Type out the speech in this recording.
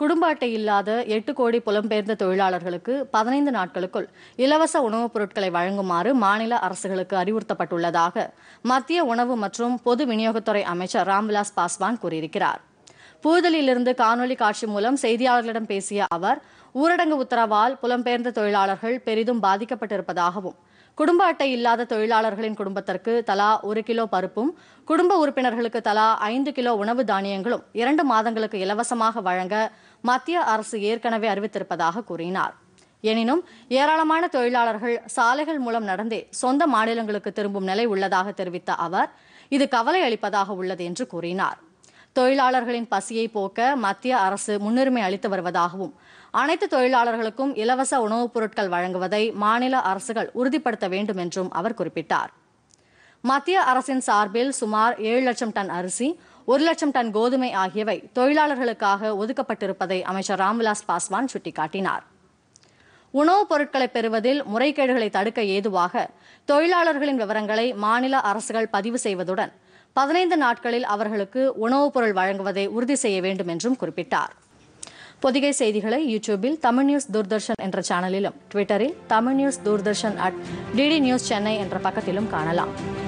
குடும்ப அட்டை இல்லாத எட்டு கோடி புலம்பெயர்ந்த தொழிலாளர்களுக்கு பதினைந்து நாட்களுக்குள் இலவச உணவுப் பொருட்களை வழங்குமாறு மாநில அரசுகளுக்கு அறிவுறுத்தப்பட்டுள்ளதாக மத்திய உணவு மற்றும் பொது விநியோகத்துறை அமைச்சர் ராம்விலாஸ் பாஸ்வான் கூறியிருக்கிறார் புதுதில்லியிலிருந்து காணொலி காட்சி மூலம் செய்தியாளர்களிடம் பேசிய அவர் ஊரடங்கு உத்தரவால் புலம்பெயர்ந்த தொழிலாளர்கள் பெரிதும் பாதிக்கப்பட்டிருப்பதாகவும் குடும்ப அட்டை இல்லாத தொழிலாளர்களின் குடும்பத்திற்கு தலா ஒரு கிலோ பருப்பும் குடும்ப உறுப்பினர்களுக்கு தலா ஐந்து கிலோ உணவு தானியங்களும் இரண்டு மாதங்களுக்கு இலவசமாக வழங்க மத்திய அரசு ஏற்கனவே அறிவித்திருப்பதாக கூறினார் எனினும் ஏராளமான தொழிலாளர்கள் சாலைகள் மூலம் நடந்தே சொந்த மாநிலங்களுக்கு திரும்பும் நிலை உள்ளதாக தெரிவித்த அவர் இது கவலை அளிப்பதாக உள்ளது என்று கூறினார் தொழிலாளர்களின் பசியை போக்க மத்திய அரசு முன்னுரிமை அளித்து வருவதாகவும் அனைத்து தொழிலாளர்களுக்கும் இலவச உணவுப் பொருட்கள் வழங்குவதை மாநில அரசுகள் உறுதிப்படுத்த வேண்டும் என்றும் அவர் குறிப்பிட்டார் மத்திய அரசின் சார்பில் சுமார் ஏழு லட்சம் டன் அரிசி ஒரு லட்சம் டன் கோதுமை ஆகியவை தொழிலாளர்களுக்காக ஒதுக்கப்பட்டிருப்பதை அமைச்சர் ராம்விலாஸ் பாஸ்வான் சுட்டிக்காட்டினார் உணவுப் பொருட்களை பெறுவதில் முறைகேடுகளை தடுக்க ஏதுவாக தொழிலாளர்களின் விவரங்களை மாநில அரசுகள் பதிவு செய்வதுடன் பதினைந்து நாட்களில் அவர்களுக்கு உணவுப் பொருள் வழங்குவதை உறுதி செய்ய வேண்டும் என்றும் குறிப்பிட்டார் பொதிகை செய்திகளை யூடியூபில் தமிழ் நியூஸ் தூர்தர்ஷன் என்ற சேனலிலும் ட்விட்டரில் Tamil news Doordarshan at DD news Chennai என்ற பக்கத்திலும் காணலாம்